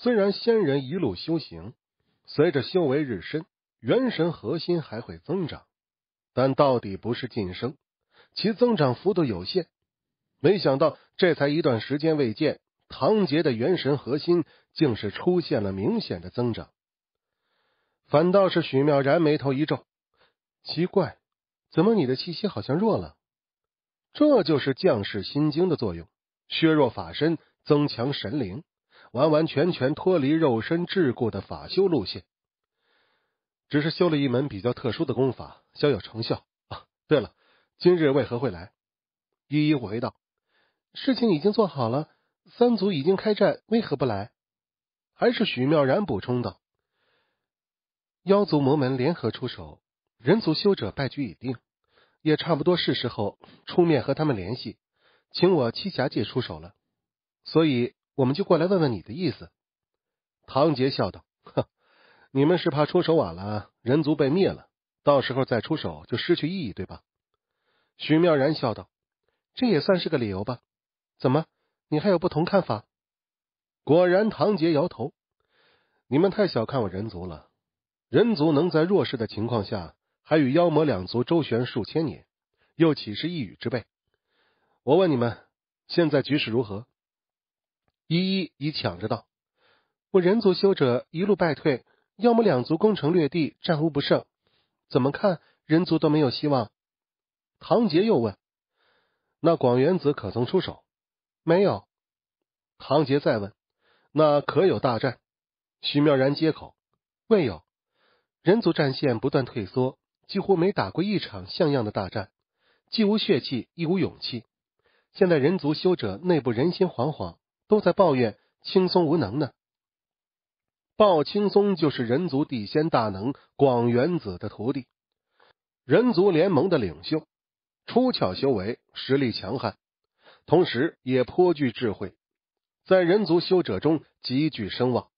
虽然仙人一路修行，随着修为日深，元神核心还会增长，但到底不是晋升，其增长幅度有限。没想到这才一段时间未见，唐杰的元神核心竟是出现了明显的增长。反倒是许妙然眉头一皱，奇怪，怎么你的气息好像弱了？这就是将士心经的作用，削弱法身，增强神灵。完完全全脱离肉身桎梏的法修路线，只是修了一门比较特殊的功法，小有成效。啊。对了，今日为何会来？依依回道：“事情已经做好了，三族已经开战，为何不来？”还是许妙然补充道：“妖族魔门联合出手，人族修者败局已定，也差不多是时候出面和他们联系，请我七侠界出手了。”所以。我们就过来问问你的意思。”唐杰笑道，“哼，你们是怕出手晚了，人族被灭了，到时候再出手就失去意义，对吧？”徐妙然笑道，“这也算是个理由吧？怎么，你还有不同看法？”果然，唐杰摇头：“你们太小看我人族了，人族能在弱势的情况下，还与妖魔两族周旋数千年，又岂是一语之辈？我问你们，现在局势如何？”一一以抢着道：“我人族修者一路败退，要么两族攻城略地，战无不胜。怎么看，人族都没有希望。”唐杰又问：“那广元子可曾出手？”“没有。”唐杰再问：“那可有大战？”徐妙然接口：“未有。人族战线不断退缩，几乎没打过一场像样的大战，既无血气，亦无勇气。现在人族修者内部人心惶惶。”都在抱怨青松无能呢。鲍青松就是人族地仙大能广元子的徒弟，人族联盟的领袖，出窍修为，实力强悍，同时也颇具智慧，在人族修者中极具声望。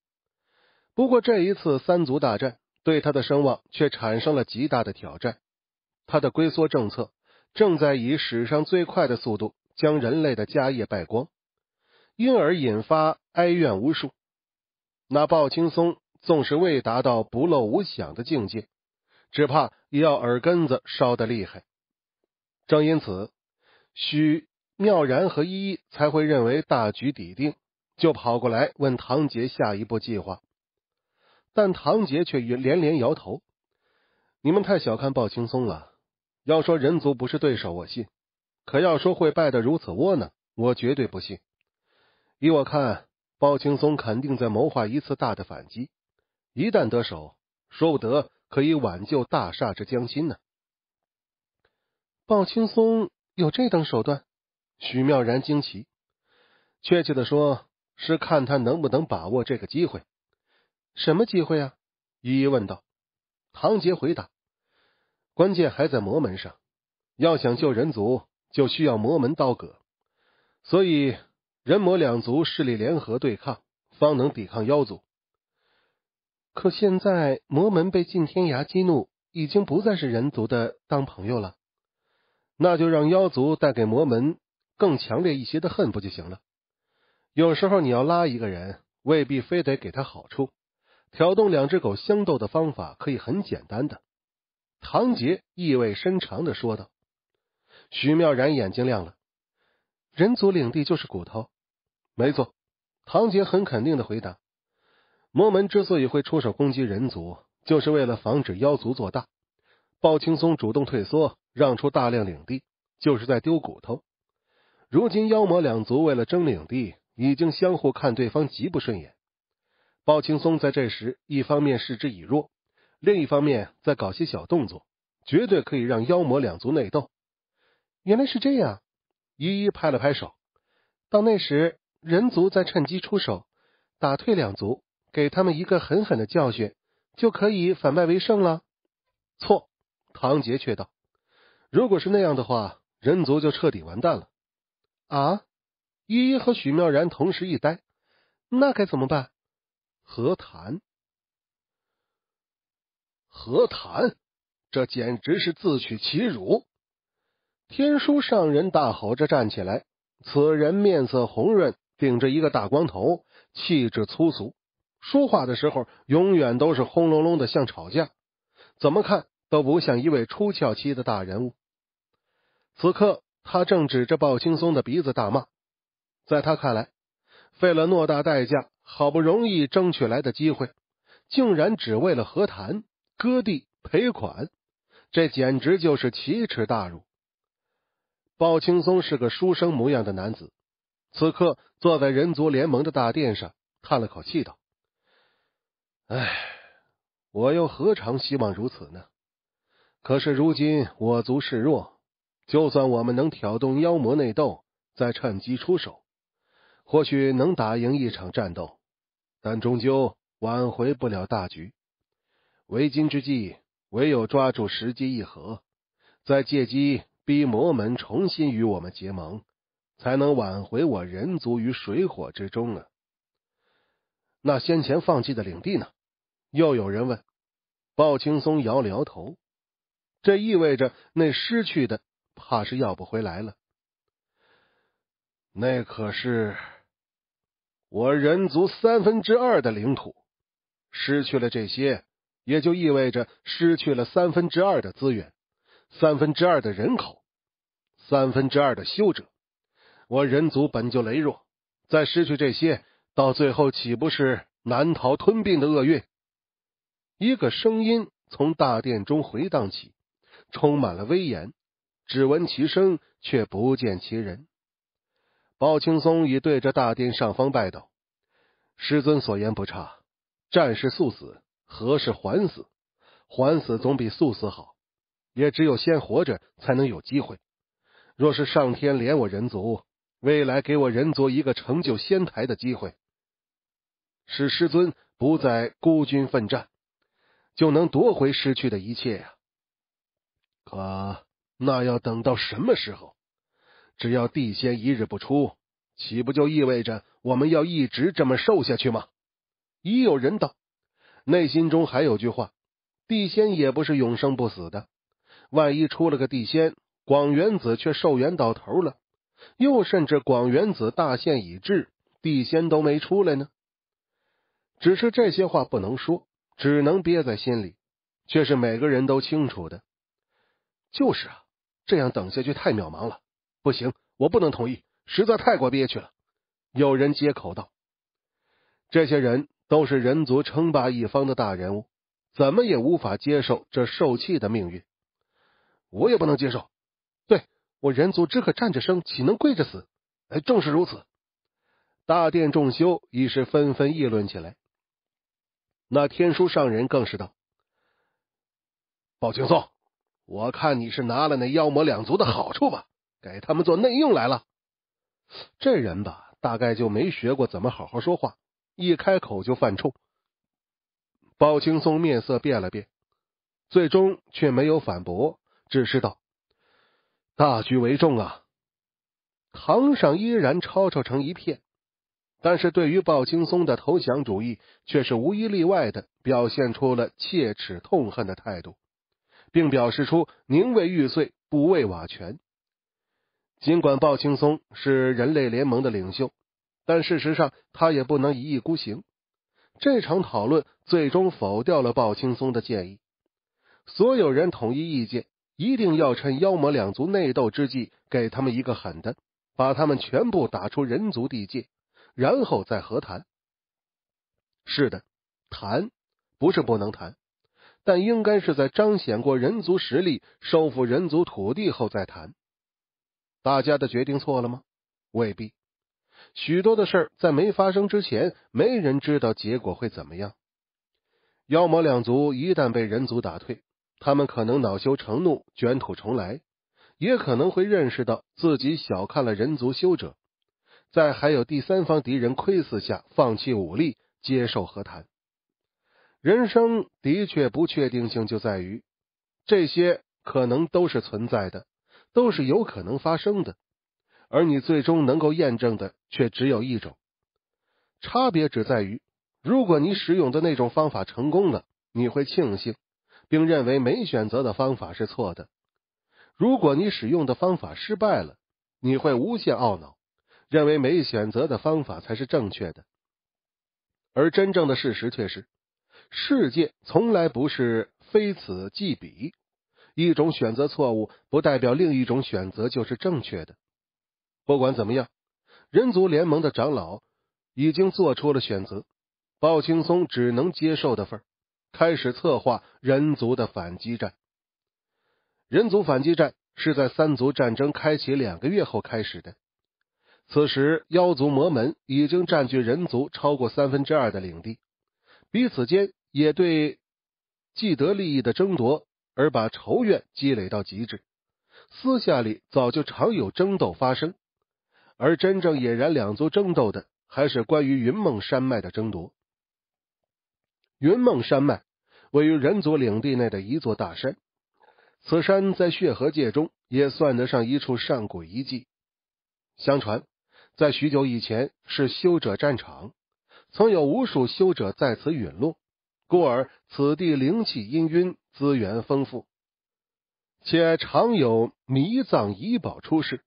不过，这一次三族大战对他的声望却产生了极大的挑战。他的龟缩政策正在以史上最快的速度将人类的家业败光。因而引发哀怨无数。那鲍青松纵是未达到不露无想的境界，只怕也要耳根子烧得厉害。正因此，许妙然和依依才会认为大局已定，就跑过来问唐杰下一步计划。但唐杰却连连摇头：“你们太小看鲍青松了。要说人族不是对手，我信；可要说会败得如此窝囊，我绝对不信。”依我看，鲍青松肯定在谋划一次大的反击。一旦得手，说不得可以挽救大厦之将倾呢。鲍青松有这等手段？许妙然惊奇，确切的说，是看他能不能把握这个机会。什么机会啊？一一问道。唐杰回答：关键还在魔门上。要想救人族，就需要魔门刀戈。所以。人魔两族势力联合对抗，方能抵抗妖族。可现在魔门被晋天涯激怒，已经不再是人族的当朋友了。那就让妖族带给魔门更强烈一些的恨，不就行了？有时候你要拉一个人，未必非得给他好处。挑动两只狗相斗的方法可以很简单的。唐杰意味深长的说道。徐妙然眼睛亮了。人族领地就是骨头，没错。唐杰很肯定的回答：“魔门之所以会出手攻击人族，就是为了防止妖族做大。鲍青松主动退缩，让出大量领地，就是在丢骨头。如今妖魔两族为了争领地，已经相互看对方极不顺眼。鲍青松在这时，一方面示之以弱，另一方面在搞些小动作，绝对可以让妖魔两族内斗。原来是这样。”一一拍了拍手，到那时人族再趁机出手，打退两族，给他们一个狠狠的教训，就可以反败为胜了。错，唐杰却道：“如果是那样的话，人族就彻底完蛋了。”啊！依依和许妙然同时一呆，那该怎么办？和谈？和谈？这简直是自取其辱！天书上人大吼着站起来，此人面色红润，顶着一个大光头，气质粗俗，说话的时候永远都是轰隆隆的，像吵架，怎么看都不像一位出窍期的大人物。此刻他正指着鲍青松的鼻子大骂，在他看来，费了偌大代价，好不容易争取来的机会，竟然只为了和谈、割地、赔款，这简直就是奇耻大辱。鲍青松是个书生模样的男子，此刻坐在人族联盟的大殿上，叹了口气道：“唉，我又何尝希望如此呢？可是如今我族势弱，就算我们能挑动妖魔内斗，再趁机出手，或许能打赢一场战斗，但终究挽回不了大局。为今之计，唯有抓住时机一合。”再借机。”逼魔门重新与我们结盟，才能挽回我人族于水火之中啊！那先前放弃的领地呢？又有人问。鲍青松摇了摇头，这意味着那失去的，怕是要不回来了。那可是我人族三分之二的领土，失去了这些，也就意味着失去了三分之二的资源。三分之二的人口，三分之二的修者，我人族本就羸弱，再失去这些，到最后岂不是难逃吞并的厄运？一个声音从大殿中回荡起，充满了威严。只闻其声，却不见其人。鲍青松已对着大殿上方拜道：“师尊所言不差，战是速死，和是缓死，缓死总比速死好。”也只有先活着，才能有机会。若是上天怜我人族，未来给我人族一个成就仙台的机会，使师尊不再孤军奋战，就能夺回失去的一切呀！可那要等到什么时候？只要地仙一日不出，岂不就意味着我们要一直这么瘦下去吗？已有人道，内心中还有句话：地仙也不是永生不死的。万一出了个地仙，广元子却寿元到头了；又甚至广元子大限已至，地仙都没出来呢。只是这些话不能说，只能憋在心里，却是每个人都清楚的。就是啊，这样等下去太渺茫了，不行，我不能同意，实在太过憋屈了。有人接口道：“这些人都是人族称霸一方的大人物，怎么也无法接受这受气的命运。”我也不能接受，对我人族只可站着生，岂能跪着死？哎，正是如此。大殿众修已是纷纷议论起来。那天书上人更是道：“包青松，我看你是拿了那妖魔两族的好处吧，给他们做内应来了。”这人吧，大概就没学过怎么好好说话，一开口就犯冲。包青松面色变了变，最终却没有反驳。只是道大局为重啊！堂上依然吵吵成一片，但是对于鲍青松的投降主义，却是无一例外的表现出了切齿痛恨的态度，并表示出宁为玉碎不为瓦全。尽管鲍青松是人类联盟的领袖，但事实上他也不能一意孤行。这场讨论最终否掉了鲍青松的建议，所有人统一意见。一定要趁妖魔两族内斗之际，给他们一个狠的，把他们全部打出人族地界，然后再和谈。是的，谈不是不能谈，但应该是在彰显过人族实力、收复人族土地后再谈。大家的决定错了吗？未必。许多的事在没发生之前，没人知道结果会怎么样。妖魔两族一旦被人族打退。他们可能恼羞成怒，卷土重来；也可能会认识到自己小看了人族修者，在还有第三方敌人窥伺下，放弃武力，接受和谈。人生的确不确定性就在于这些可能都是存在的，都是有可能发生的，而你最终能够验证的却只有一种。差别只在于，如果你使用的那种方法成功了，你会庆幸。并认为没选择的方法是错的。如果你使用的方法失败了，你会无限懊恼，认为没选择的方法才是正确的。而真正的事实却是，世界从来不是非此即彼，一种选择错误不代表另一种选择就是正确的。不管怎么样，人族联盟的长老已经做出了选择，鲍青松只能接受的份儿。开始策划人族的反击战。人族反击战是在三族战争开启两个月后开始的。此时，妖族、魔门已经占据人族超过三分之二的领地，彼此间也对既得利益的争夺而把仇怨积累到极致。私下里早就常有争斗发生，而真正引燃两族争斗的，还是关于云梦山脉的争夺。云梦山脉位于人族领地内的一座大山，此山在血河界中也算得上一处上古遗迹。相传在许久以前是修者战场，曾有无数修者在此陨落，故而此地灵气氤氲，资源丰富，且常有迷藏遗宝出世，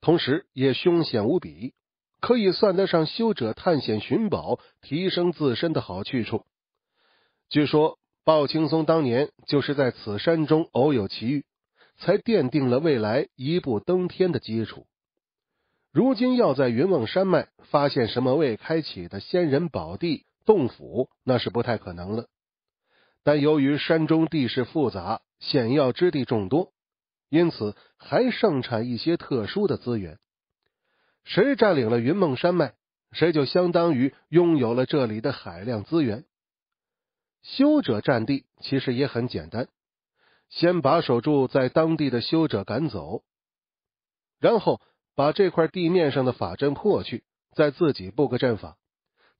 同时也凶险无比，可以算得上修者探险寻宝、提升自身的好去处。据说鲍青松当年就是在此山中偶有奇遇，才奠定了未来一步登天的基础。如今要在云梦山脉发现什么未开启的仙人宝地洞府，那是不太可能了。但由于山中地势复杂，险要之地众多，因此还盛产一些特殊的资源。谁占领了云梦山脉，谁就相当于拥有了这里的海量资源。修者占地其实也很简单，先把守住在当地的修者赶走，然后把这块地面上的法阵破去，再自己布个阵法，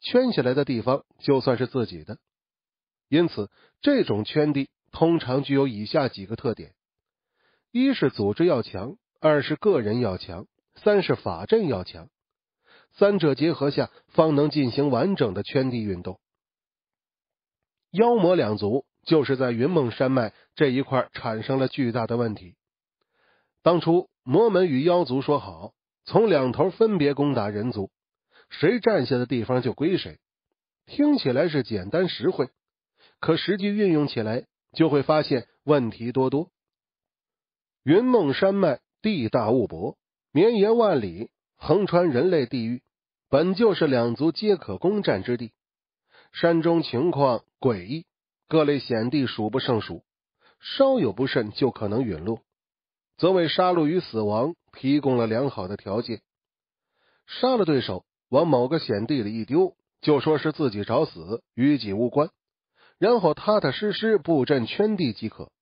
圈起来的地方就算是自己的。因此，这种圈地通常具有以下几个特点：一是组织要强，二是个人要强，三是法阵要强，三者结合下，方能进行完整的圈地运动。妖魔两族就是在云梦山脉这一块产生了巨大的问题。当初魔门与妖族说好，从两头分别攻打人族，谁占下的地方就归谁。听起来是简单实惠，可实际运用起来就会发现问题多多。云梦山脉地大物博，绵延万里，横穿人类地域，本就是两族皆可攻占之地。山中情况。诡异，各类险地数不胜数，稍有不慎就可能陨落，则为杀戮与死亡提供了良好的条件。杀了对手，往某个险地里一丢，就说是自己找死，与己无关，然后踏踏实实布阵圈地即可。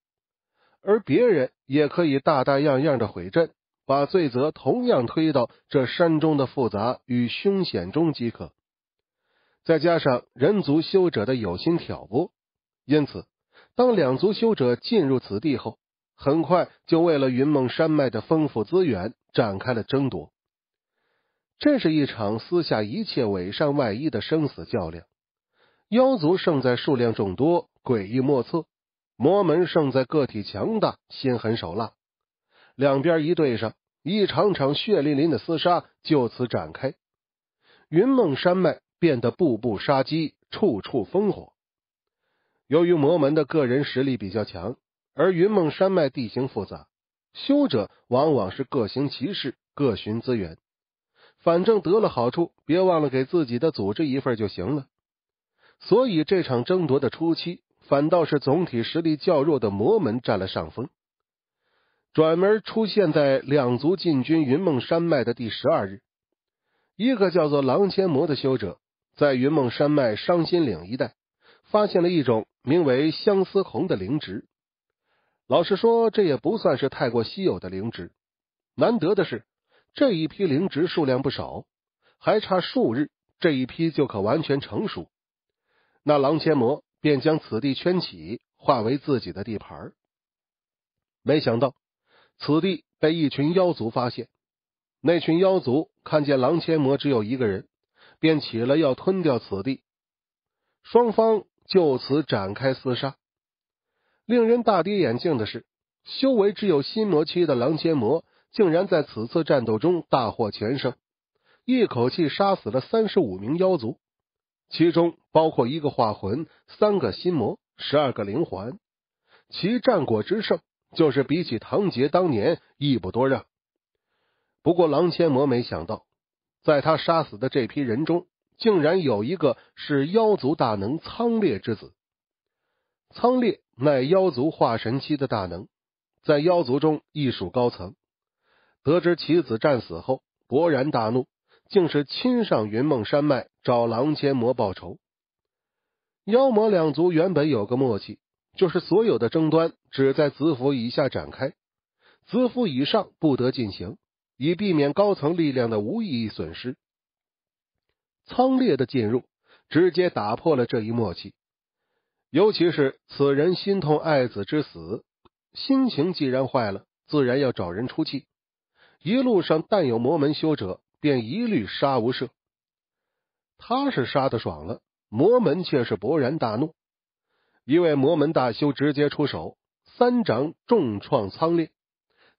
而别人也可以大大样样的毁阵，把罪责同样推到这山中的复杂与凶险中即可。再加上人族修者的有心挑拨，因此，当两族修者进入此地后，很快就为了云梦山脉的丰富资源展开了争夺。这是一场撕下一切伪善外衣的生死较量。妖族胜在数量众多、诡异莫测；魔门胜在个体强大、心狠手辣。两边一对上，一场场血淋淋的厮杀就此展开。云梦山脉。变得步步杀机，处处烽火。由于魔门的个人实力比较强，而云梦山脉地形复杂，修者往往是各行其事，各寻资源。反正得了好处，别忘了给自己的组织一份就行了。所以这场争夺的初期，反倒是总体实力较弱的魔门占了上风。转门出现在两族进军云梦山脉的第十二日，一个叫做狼千魔的修者。在云梦山脉伤心岭一带，发现了一种名为相思红的灵植。老实说，这也不算是太过稀有的灵植。难得的是，这一批灵植数量不少，还差数日，这一批就可完全成熟。那狼千魔便将此地圈起，化为自己的地盘。没想到，此地被一群妖族发现。那群妖族看见狼千魔只有一个人。便起了要吞掉此地，双方就此展开厮杀。令人大跌眼镜的是，修为只有心魔期的狼千魔，竟然在此次战斗中大获全胜，一口气杀死了三十五名妖族，其中包括一个化魂、三个心魔、十二个灵环，其战果之盛，就是比起唐杰当年亦不多让。不过，狼千魔没想到。在他杀死的这批人中，竟然有一个是妖族大能苍烈之子。苍烈乃妖族化神期的大能，在妖族中亦属高层。得知其子战死后，勃然大怒，竟是亲上云梦山脉找狼千魔报仇。妖魔两族原本有个默契，就是所有的争端只在子府以下展开，子府以上不得进行。以避免高层力量的无意义损失。苍烈的进入直接打破了这一默契。尤其是此人心痛爱子之死，心情既然坏了，自然要找人出气。一路上，但有魔门修者，便一律杀无赦。他是杀的爽了，魔门却是勃然大怒。一位魔门大修直接出手，三掌重创苍烈。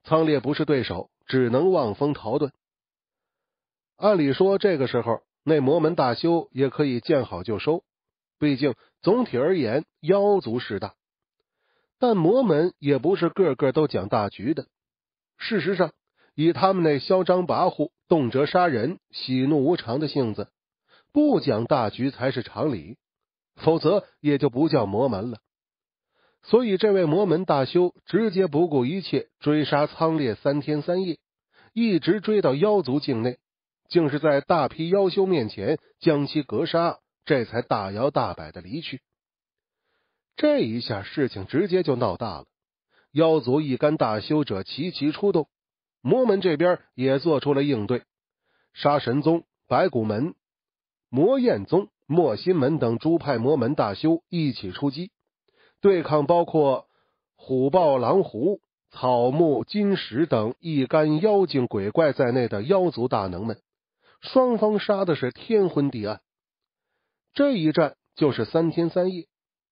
苍烈不是对手。只能望风逃遁。按理说，这个时候那魔门大修也可以见好就收，毕竟总体而言妖族势大，但魔门也不是个个都讲大局的。事实上，以他们那嚣张跋扈、动辄杀人、喜怒无常的性子，不讲大局才是常理，否则也就不叫魔门了。所以，这位魔门大修直接不顾一切追杀苍烈三天三夜，一直追到妖族境内，竟是在大批妖修面前将其格杀，这才大摇大摆的离去。这一下事情直接就闹大了，妖族一干大修者齐齐出动，魔门这边也做出了应对，杀神宗、白骨门、魔焰宗、墨心门等诸派魔门大修一起出击。对抗包括虎豹、狼狐、草木、金石等一干妖精鬼怪在内的妖族大能们，双方杀的是天昏地暗。这一战就是三天三夜，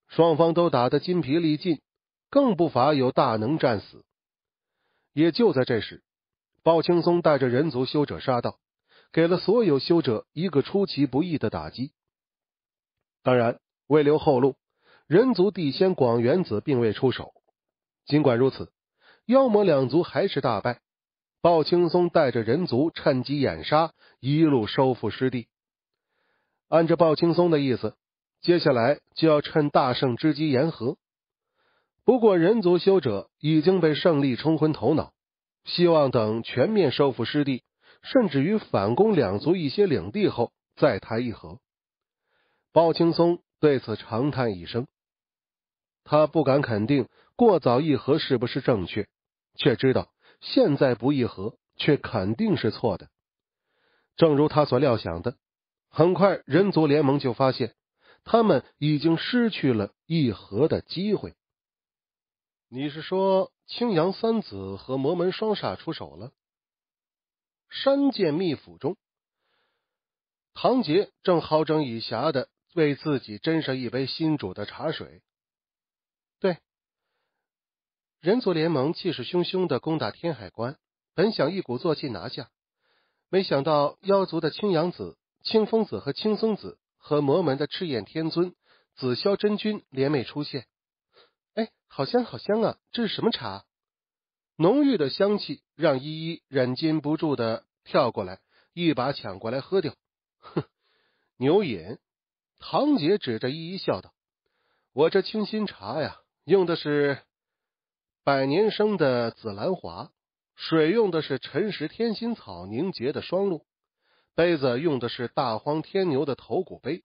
双方都打得筋疲力尽，更不乏有大能战死。也就在这时，鲍青松带着人族修者杀到，给了所有修者一个出其不意的打击。当然，为留后路。人族地仙广元子并未出手，尽管如此，妖魔两族还是大败。鲍青松带着人族趁机掩杀，一路收复失地。按照鲍青松的意思，接下来就要趁大胜之机言和。不过，人族修者已经被胜利冲昏头脑，希望等全面收复失地，甚至于反攻两族一些领地后再谈议和。鲍青松对此长叹一声。他不敢肯定过早议和是不是正确，却知道现在不议和却肯定是错的。正如他所料想的，很快人族联盟就发现他们已经失去了议和的机会。你是说青阳三子和魔门双煞出手了？山涧密府中，唐杰正好整以暇的为自己斟上一杯新煮的茶水。人族联盟气势汹汹的攻打天海关，本想一鼓作气拿下，没想到妖族的青阳子、青风子和青松子和魔门的赤焰天尊、紫霄真君联袂出现。哎，好香，好香啊！这是什么茶？浓郁的香气让依依忍禁不住的跳过来，一把抢过来喝掉。哼，牛饮。堂姐指着依依笑道：“我这清新茶呀，用的是……”百年生的紫兰华，水用的是辰时天心草凝结的双露，杯子用的是大荒天牛的头骨杯，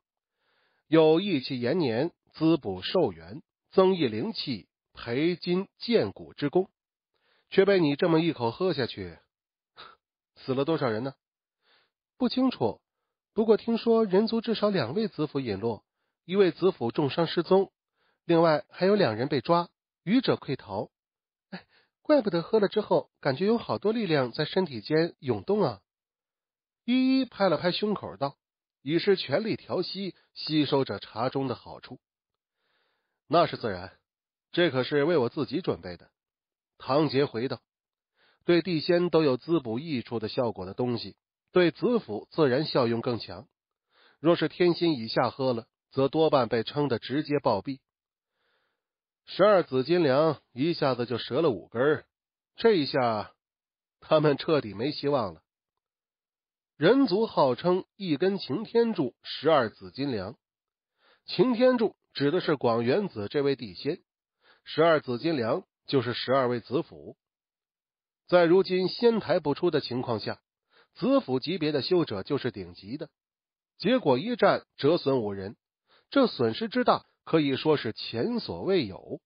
有益气延年、滋补寿元、增益灵气、培筋健骨之功，却被你这么一口喝下去，死了多少人呢？不清楚。不过听说人族至少两位子府陨落，一位子府重伤失踪，另外还有两人被抓，愚者溃逃。怪不得喝了之后，感觉有好多力量在身体间涌动啊！依依拍了拍胸口道：“已是全力调息，吸收着茶中的好处。”那是自然，这可是为我自己准备的。”唐杰回道：“对地仙都有滋补益处的效果的东西，对子府自然效用更强。若是天心以下喝了，则多半被撑得直接暴毙。”十二紫金梁一下子就折了五根，这一下他们彻底没希望了。人族号称一根擎天柱，十二紫金梁。擎天柱指的是广元子这位帝仙，十二紫金梁就是十二位子府。在如今仙台不出的情况下，子府级别的修者就是顶级的。结果一战折损五人，这损失之大。可以说是前所未有。